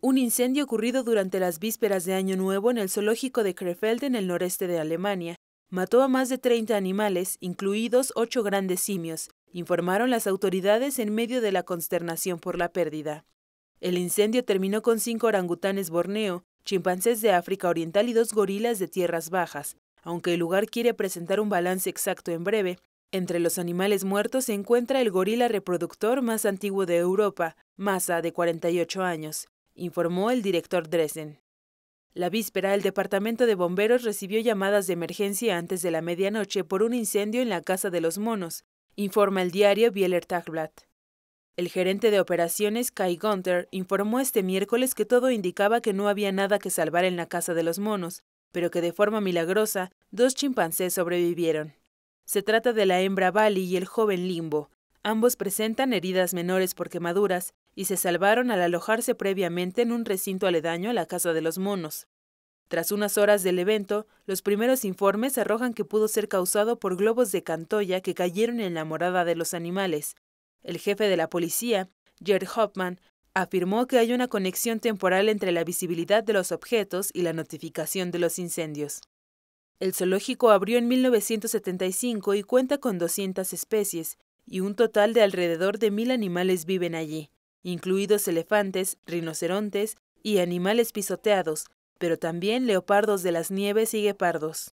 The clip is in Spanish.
Un incendio ocurrido durante las vísperas de Año Nuevo en el zoológico de Krefeld en el noreste de Alemania mató a más de 30 animales, incluidos ocho grandes simios, informaron las autoridades en medio de la consternación por la pérdida. El incendio terminó con cinco orangutanes borneo, chimpancés de África Oriental y dos gorilas de tierras bajas, aunque el lugar quiere presentar un balance exacto en breve, entre los animales muertos se encuentra el gorila reproductor más antiguo de Europa, massa de 48 años informó el director Dresden. La víspera, el departamento de bomberos recibió llamadas de emergencia antes de la medianoche por un incendio en la Casa de los Monos, informa el diario Bieler Tagblatt. El gerente de operaciones, Kai Gunther, informó este miércoles que todo indicaba que no había nada que salvar en la Casa de los Monos, pero que de forma milagrosa, dos chimpancés sobrevivieron. Se trata de la hembra Bali y el joven Limbo. Ambos presentan heridas menores por quemaduras y se salvaron al alojarse previamente en un recinto aledaño a la Casa de los Monos. Tras unas horas del evento, los primeros informes arrojan que pudo ser causado por globos de cantoya que cayeron en la morada de los animales. El jefe de la policía, Jared Hoffman, afirmó que hay una conexión temporal entre la visibilidad de los objetos y la notificación de los incendios. El zoológico abrió en 1975 y cuenta con 200 especies, y un total de alrededor de mil animales viven allí incluidos elefantes, rinocerontes y animales pisoteados, pero también leopardos de las nieves y guepardos.